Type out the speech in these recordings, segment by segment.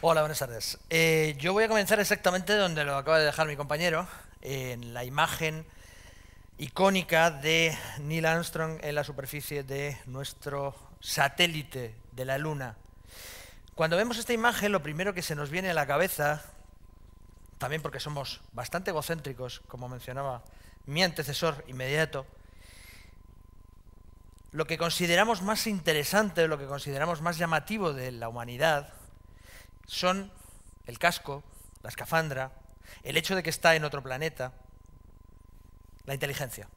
Hola, buenas tardes. Eh, yo voy a comenzar exactamente donde lo acaba de dejar mi compañero, en la imagen icónica de Neil Armstrong en la superficie de nuestro satélite de la Luna. Cuando vemos esta imagen, lo primero que se nos viene a la cabeza, también porque somos bastante egocéntricos, como mencionaba mi antecesor inmediato, lo que consideramos más interesante, lo que consideramos más llamativo de la humanidad, son el casco, la escafandra, el hecho de que está en otro planeta, la inteligencia.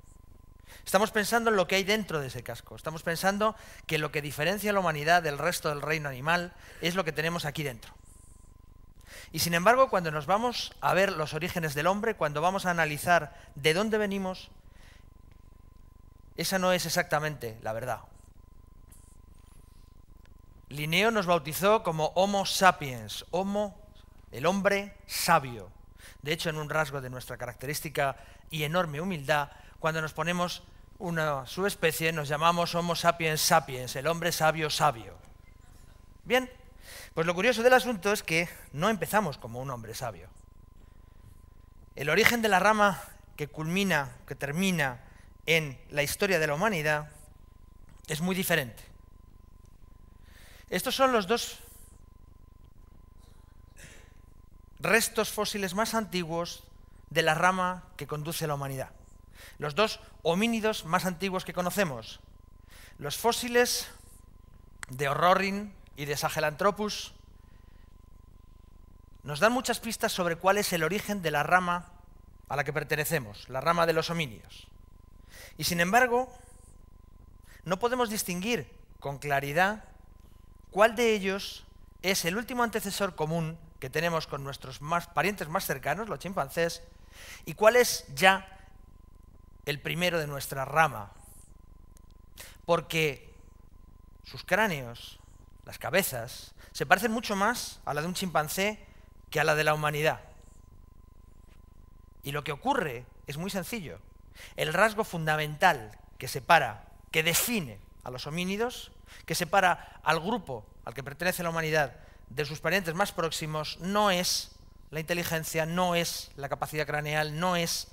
Estamos pensando en lo que hay dentro de ese casco. Estamos pensando que lo que diferencia a la humanidad del resto del reino animal es lo que tenemos aquí dentro. Y sin embargo, cuando nos vamos a ver los orígenes del hombre, cuando vamos a analizar de dónde venimos, esa no es exactamente la verdad. Linneo nos bautizó como Homo sapiens, Homo, el hombre sabio. De hecho, en un rasgo de nuestra característica y enorme humildad, cuando nos ponemos una subespecie, nos llamamos Homo sapiens sapiens, el hombre sabio sabio. Bien, pues lo curioso del asunto es que no empezamos como un hombre sabio. El origen de la rama que culmina, que termina en la historia de la humanidad es muy diferente. Estos son los dos restos fósiles más antiguos de la rama que conduce la humanidad. Los dos homínidos más antiguos que conocemos. Los fósiles de Horrorin y de Sahelanthropus nos dan muchas pistas sobre cuál es el origen de la rama a la que pertenecemos, la rama de los homínidos. Y sin embargo, no podemos distinguir con claridad cuál de ellos es el último antecesor común que tenemos con nuestros parientes más cercanos, los chimpancés, y cuál es ya el primero de nuestra rama. Porque sus cráneos, las cabezas, se parecen mucho más a la de un chimpancé que a la de la humanidad. Y lo que ocurre es muy sencillo el rasgo fundamental que separa, que define a los homínidos, que separa al grupo al que pertenece la humanidad de sus parientes más próximos, no es la inteligencia, no es la capacidad craneal, no es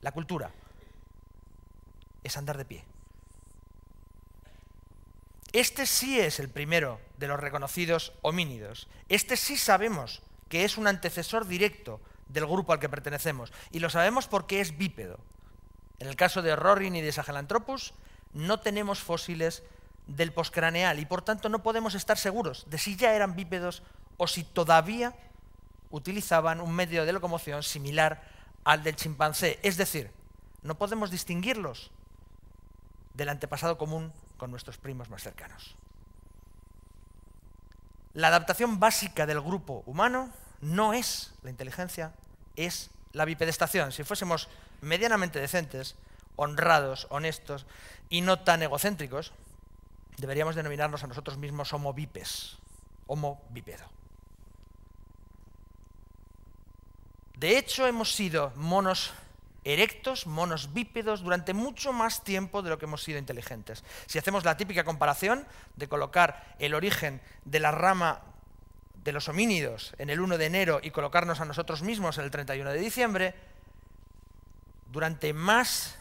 la cultura, es andar de pie. Este sí es el primero de los reconocidos homínidos. Este sí sabemos que es un antecesor directo del grupo al que pertenecemos. Y lo sabemos porque es bípedo. En el caso de Rorin y de Sahelanthropus, no tenemos fósiles del poscraneal y por tanto no podemos estar seguros de si ya eran bípedos o si todavía utilizaban un medio de locomoción similar al del chimpancé. Es decir, no podemos distinguirlos del antepasado común con nuestros primos más cercanos. La adaptación básica del grupo humano no es la inteligencia, es la bipedestación. Si fuésemos medianamente decentes, honrados, honestos y no tan egocéntricos, deberíamos denominarnos a nosotros mismos homo vipes, homo De hecho, hemos sido monos erectos, monos bípedos, durante mucho más tiempo de lo que hemos sido inteligentes. Si hacemos la típica comparación de colocar el origen de la rama de los homínidos en el 1 de enero y colocarnos a nosotros mismos en el 31 de diciembre, durante más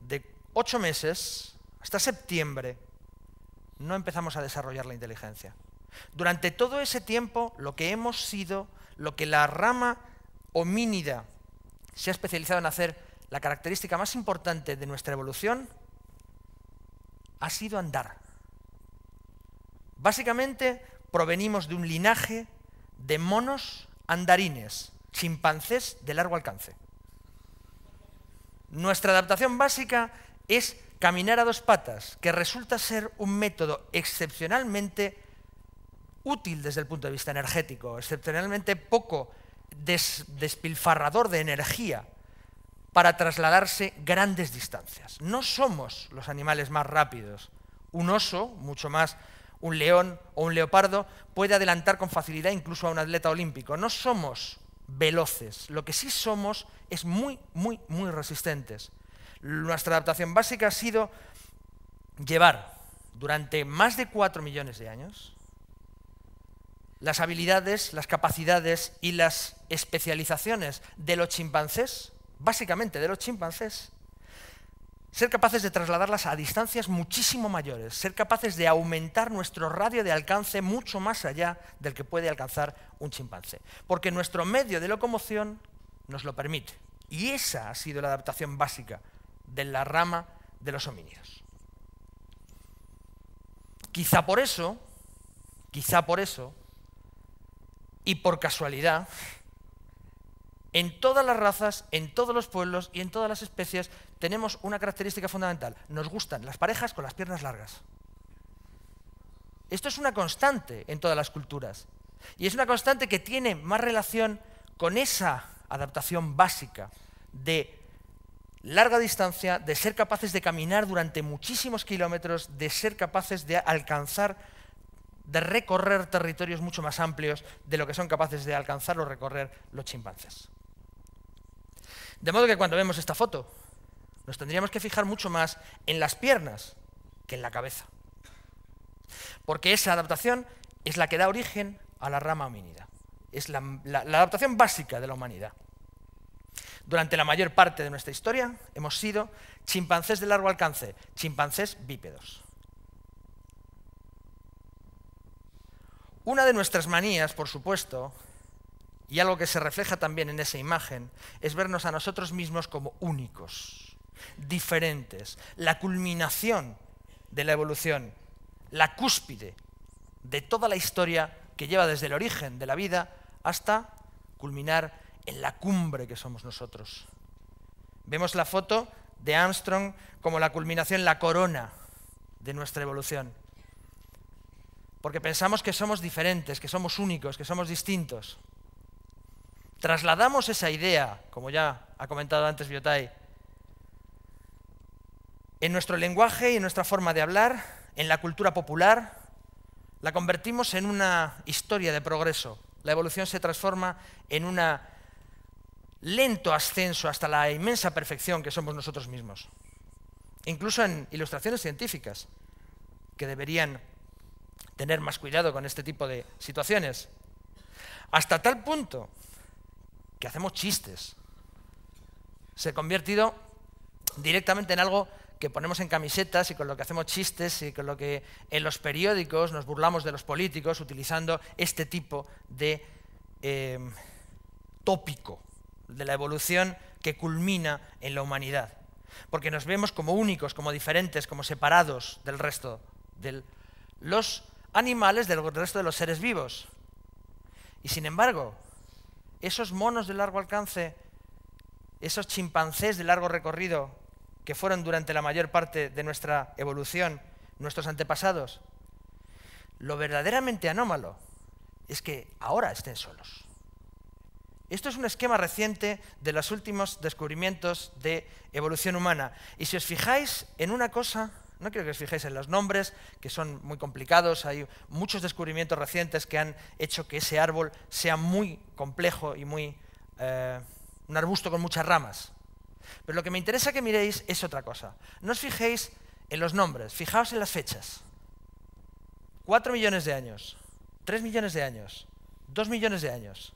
de ocho meses, hasta septiembre, no empezamos a desarrollar la inteligencia. Durante todo ese tiempo, lo que hemos sido, lo que la rama homínida se ha especializado en hacer, la característica más importante de nuestra evolución, ha sido andar. Básicamente provenimos de un linaje de monos andarines, chimpancés de largo alcance. Nuestra adaptación básica es caminar a dos patas, que resulta ser un método excepcionalmente útil desde el punto de vista energético, excepcionalmente poco despilfarrador de energía para trasladarse grandes distancias. No somos los animales más rápidos. Un oso, mucho más un león o un leopardo, puede adelantar con facilidad incluso a un atleta olímpico. No somos veloces. Lo que sí somos es muy, muy, muy resistentes. Nuestra adaptación básica ha sido llevar durante más de 4 millones de años las habilidades, las capacidades y las especializaciones de los chimpancés, básicamente de los chimpancés, ser capaces de trasladarlas a distancias muchísimo mayores, ser capaces de aumentar nuestro radio de alcance mucho más allá del que puede alcanzar un chimpancé, porque nuestro medio de locomoción nos lo permite. Y esa ha sido la adaptación básica de la rama de los homínidos. Quizá por eso, quizá por eso, y por casualidad, en todas las razas, en todos los pueblos y en todas las especies tenemos una característica fundamental. Nos gustan las parejas con las piernas largas. Esto es una constante en todas las culturas. Y es una constante que tiene más relación con esa adaptación básica de larga distancia, de ser capaces de caminar durante muchísimos kilómetros, de ser capaces de alcanzar, de recorrer territorios mucho más amplios de lo que son capaces de alcanzar o recorrer los chimpancés. De modo que cuando vemos esta foto, nos tendríamos que fijar mucho más en las piernas que en la cabeza. Porque esa adaptación es la que da origen a la rama homínida. Es la, la adaptación básica de la humanidad. Durante la mayor parte de nuestra historia hemos sido chimpancés de largo alcance, chimpancés bípedos. Una de nuestras manías, por supuesto, y algo que se refleja también en esa imagen, es vernos a nosotros mismos como únicos diferentes, la culminación de la evolución, la cúspide de toda la historia que lleva desde el origen de la vida hasta culminar en la cumbre que somos nosotros. Vemos la foto de Armstrong como la culminación, la corona de nuestra evolución. Porque pensamos que somos diferentes, que somos únicos, que somos distintos. Trasladamos esa idea, como ya ha comentado antes Biotai, en nuestro lenguaje y en nuestra forma de hablar, en la cultura popular, la convertimos en una historia de progreso. La evolución se transforma en un lento ascenso hasta la inmensa perfección que somos nosotros mismos. Incluso en ilustraciones científicas, que deberían tener más cuidado con este tipo de situaciones. Hasta tal punto que hacemos chistes. Se ha convertido directamente en algo que ponemos en camisetas y con lo que hacemos chistes y con lo que en los periódicos nos burlamos de los políticos utilizando este tipo de em, tópico de la evolución que culmina en la humanidad. Porque nos vemos como únicos, como diferentes, como separados del resto de los animales, del resto de los seres vivos. Y sin embargo, esos monos de largo alcance, esos chimpancés de largo recorrido, que fueron durante la mayor parte de nuestra evolución nuestros antepasados, lo verdaderamente anómalo es que ahora estén solos. Esto es un esquema reciente de los últimos descubrimientos de evolución humana. Y si os fijáis en una cosa, no quiero que os fijéis en los nombres, que son muy complicados, hay muchos descubrimientos recientes que han hecho que ese árbol sea muy complejo y muy... Eh, un arbusto con muchas ramas. Pero lo que me interesa que miréis es otra cosa. No os fijéis en los nombres, fijaos en las fechas. Cuatro millones de años, tres millones de años, dos millones de años.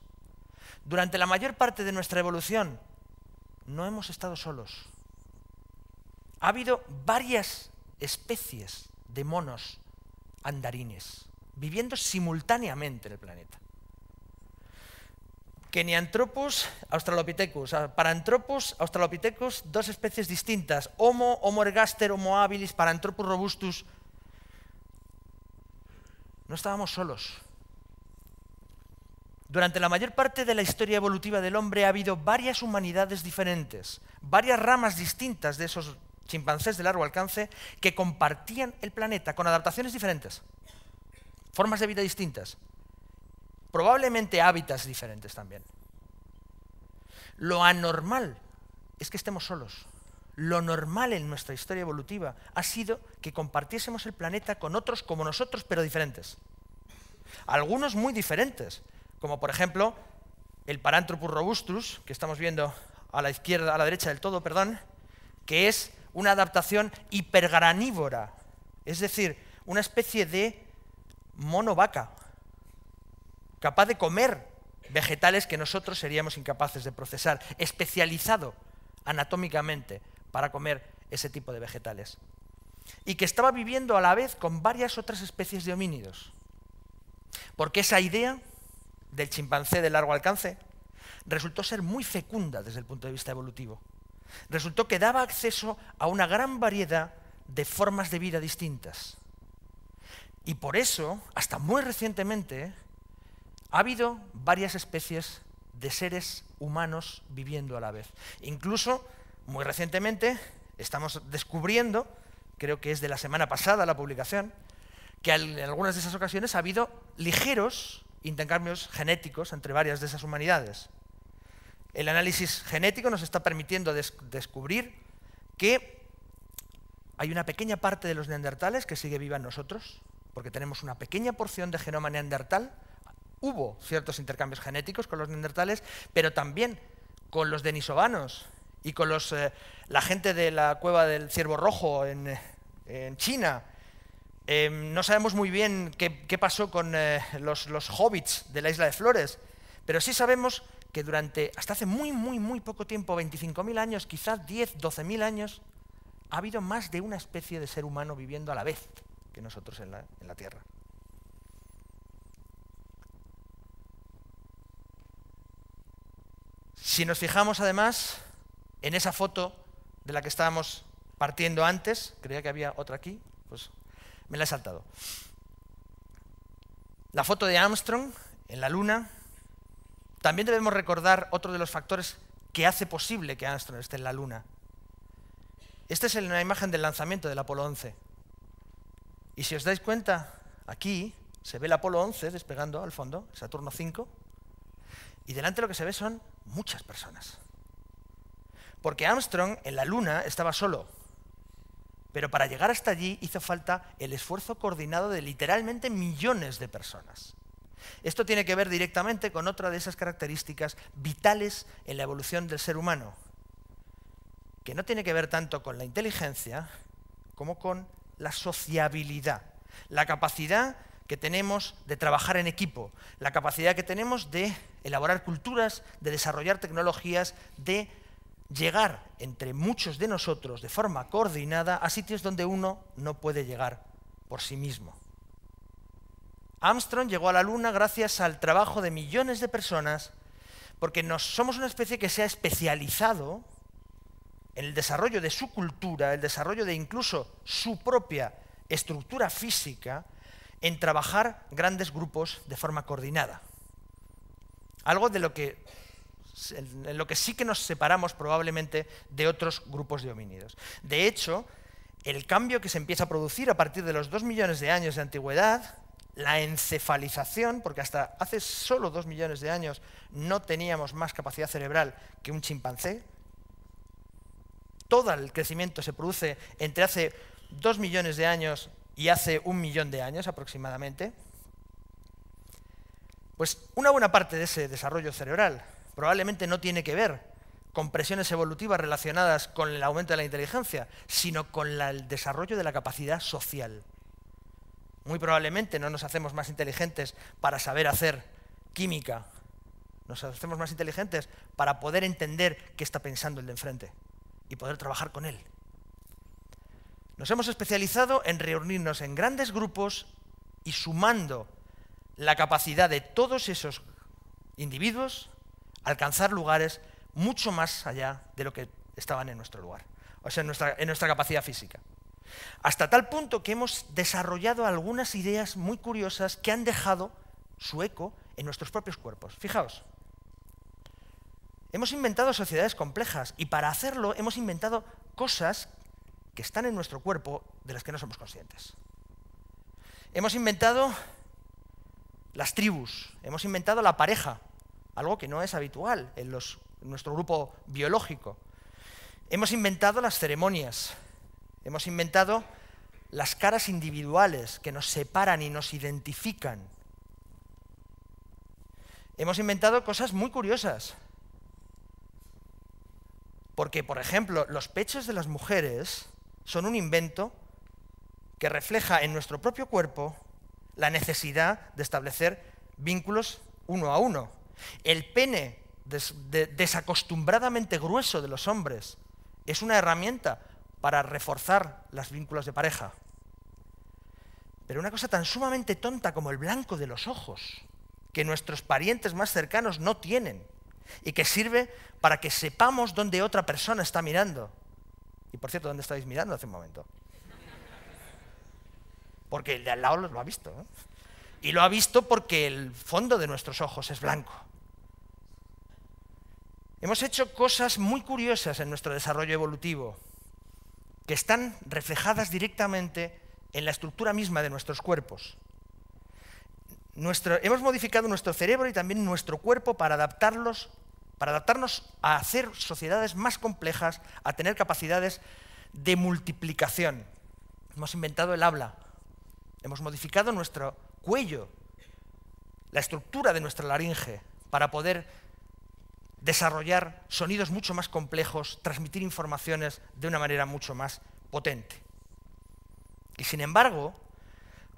Durante la mayor parte de nuestra evolución no hemos estado solos. Ha habido varias especies de monos andarines viviendo simultáneamente en el planeta que australopithecus. Ah, para australopithecus, dos especies distintas, Homo, Homo ergaster, Homo habilis, para robustus. No estábamos solos. Durante la mayor parte de la historia evolutiva del hombre ha habido varias humanidades diferentes, varias ramas distintas de esos chimpancés de largo alcance que compartían el planeta con adaptaciones diferentes, formas de vida distintas probablemente hábitats diferentes también. Lo anormal es que estemos solos. Lo normal en nuestra historia evolutiva ha sido que compartiésemos el planeta con otros como nosotros, pero diferentes. Algunos muy diferentes, como por ejemplo el Paranthropus robustus, que estamos viendo a la izquierda, a la derecha del todo, perdón, que es una adaptación hipergranívora, es decir, una especie de mono vaca, capaz de comer vegetales que nosotros seríamos incapaces de procesar, especializado anatómicamente para comer ese tipo de vegetales. Y que estaba viviendo a la vez con varias otras especies de homínidos. Porque esa idea del chimpancé de largo alcance resultó ser muy fecunda desde el punto de vista evolutivo. Resultó que daba acceso a una gran variedad de formas de vida distintas. Y por eso, hasta muy recientemente, ha habido varias especies de seres humanos viviendo a la vez. Incluso, muy recientemente, estamos descubriendo, creo que es de la semana pasada la publicación, que en algunas de esas ocasiones ha habido ligeros intercambios genéticos entre varias de esas humanidades. El análisis genético nos está permitiendo descubrir que hay una pequeña parte de los neandertales que sigue viva en nosotros, porque tenemos una pequeña porción de genoma neandertal hubo ciertos intercambios genéticos con los neandertales, pero también con los denisovanos y con los, eh, la gente de la cueva del ciervo rojo en, China. Em, no sabemos muy bien qué, pasó con eh, los, hobbits de la isla de Flores, pero sí sabemos que durante hasta hace muy, muy, muy poco tiempo, 25.000 años, quizás 10, 12.000 años, ha habido más de una especie de ser humano viviendo a la vez que nosotros en la Tierra. Si nos fijamos además en esa foto de la que estábamos partiendo antes, creía que había otra aquí, pues me la he saltado. La foto de Armstrong en la Luna. También debemos recordar otro de los factores que hace posible que Armstrong esté en la Luna. Esta es una imagen del lanzamiento del Apolo 11. Y si os dais cuenta, aquí se ve el Apolo 11 despegando al fondo, Saturno 5, y delante lo que se ve son muchas personas. Porque Armstrong en la Luna estaba solo, pero para llegar hasta allí hizo falta el esfuerzo coordinado de literalmente millones de personas. Esto tiene que ver directamente con otra de esas características vitales en la evolución del ser humano, que no tiene que ver tanto con la inteligencia como con la sociabilidad, la capacidad que tenemos de trabajar en equipo, la capacidad que tenemos de elaborar culturas, de desarrollar tecnologías, de llegar entre muchos de nosotros de forma coordinada a sitios donde uno no puede llegar por sí mismo. Armstrong llegó a la Luna gracias al trabajo de millones de personas, porque nos, somos una especie que se ha especializado en el desarrollo de su cultura, el desarrollo de incluso su propia estructura física, en trabajar grandes grupos de forma coordinada. Algo de lo que, lo que sí que nos separamos probablemente de otros grupos de homínidos. De hecho, el cambio que se empieza a producir a partir de los dos millones de años de antigüedad, la encefalización, porque hasta hace solo dos millones de años no teníamos más capacidad cerebral que un chimpancé, todo el crecimiento se produce entre hace dos millones de años y hace un millón de años aproximadamente, pues una buena parte de ese desarrollo cerebral probablemente no tiene que ver con presiones evolutivas relacionadas con el aumento de la inteligencia, sino con el desarrollo de la capacidad social. Muy probablemente no nos hacemos más inteligentes para saber hacer química, nos hacemos más inteligentes para poder entender qué está pensando el de enfrente y poder trabajar con él. Nos hemos especializado en reunirnos en grandes grupos y sumando la capacidad de todos esos individuos alcanzar lugares mucho más allá de lo que estaban en nuestro lugar, o sea, en nuestra, en nuestra capacidad física. Hasta tal punto que hemos desarrollado algunas ideas muy curiosas que han dejado su eco en nuestros propios cuerpos. Fijaos, hemos inventado sociedades complejas y para hacerlo hemos inventado cosas que están en nuestro cuerpo de las que no somos conscientes. Hemos inventado las tribus, hemos inventado la pareja, algo que no es habitual en, nuestro grupo biológico. Hemos inventado las ceremonias, hemos inventado las caras individuales que nos separan y nos identifican. Hemos inventado cosas muy curiosas. Porque, por ejemplo, los pechos de las mujeres son un invento que refleja en nuestro propio cuerpo la necesidad de establecer vínculos uno a uno. El pene desacostumbradamente grueso de los hombres es una herramienta para reforzar los vínculos de pareja. Pero una cosa tan sumamente tonta como el blanco de los ojos, que nuestros parientes más cercanos no tienen y que sirve para que sepamos dónde otra persona está mirando y por cierto, ¿dónde estáis mirando hace un momento? Porque el de al lado lo ha visto. ¿eh? Y lo ha visto porque el fondo de nuestros ojos es blanco. Hemos hecho cosas muy curiosas en nuestro desarrollo evolutivo que están reflejadas directamente en la estructura misma de nuestros cuerpos. hemos modificado nuestro cerebro y también nuestro cuerpo para adaptarlos para adaptarnos a hacer sociedades más complejas, a tener capacidades de multiplicación. Hemos inventado el habla, hemos modificado nuestro cuello, la estructura de nuestra laringe, para poder desarrollar sonidos mucho más complejos, transmitir informaciones de una manera mucho más potente. Y sin embargo,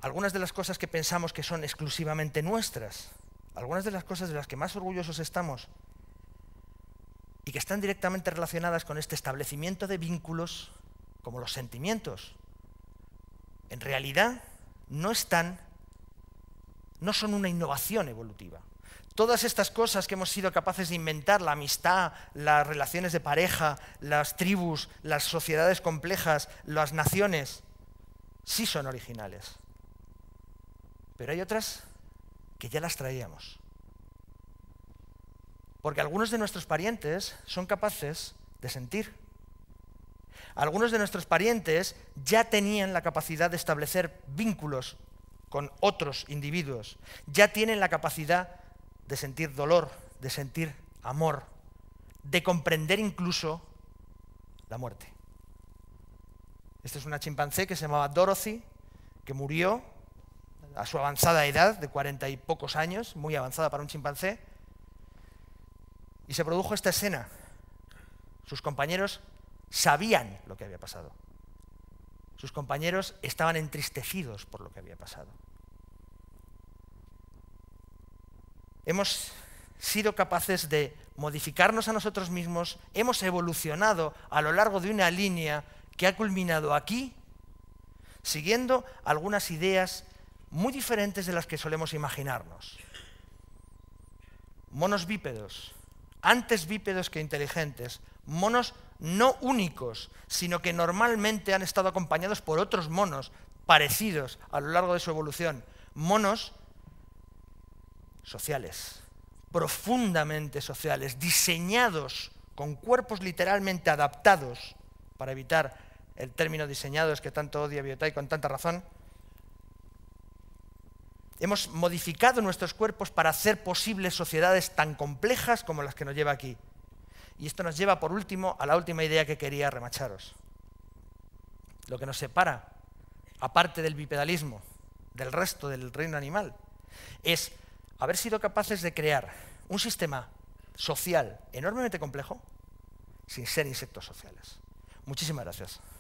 algunas de las cosas que pensamos que son exclusivamente nuestras, algunas de las cosas de las que más orgullosos estamos y que están directamente relacionadas con este establecimiento de vínculos como los sentimientos. En realidad no están, no son una innovación evolutiva. Todas estas cosas que hemos sido capaces de inventar, la amistad, las relaciones de pareja, las tribus, las sociedades complejas, las naciones, sí son originales. Pero hay otras que ya las traíamos. Porque algunos de nuestros parientes son capaces de sentir. Algunos de nuestros parientes ya tenían la capacidad de establecer vínculos con otros individuos, ya tienen la capacidad de sentir dolor, de sentir amor, de comprender incluso la muerte. Esta es una chimpancé que se llamaba Dorothy, que murió a su avanzada edad, de cuarenta y pocos años, muy avanzada para un chimpancé, y se produjo esta escena. Sus compañeros sabían lo que había pasado. Sus compañeros estaban entristecidos por lo que había pasado. Hemos sido capaces de modificarnos a nosotros mismos, hemos evolucionado a lo largo de una línea que ha culminado aquí, siguiendo algunas ideas muy diferentes de las que solemos imaginarnos. Monos bípedos, antes bípedos que inteligentes, monos no únicos, sino que normalmente han estado acompañados por otros monos parecidos a lo largo de su evolución, monos sociales, profundamente sociales, diseñados con cuerpos literalmente adaptados, para evitar el término diseñados que tanto odia y con tanta razón, Hemos modificado nuestros cuerpos para hacer posibles sociedades tan complejas como las que nos lleva aquí. Y esto nos lleva, por último, a la última idea que quería remacharos. Lo que nos separa, aparte del bipedalismo, del resto del reino animal, es haber sido capaces de crear un sistema social enormemente complejo sin ser insectos sociales. Muchísimas gracias.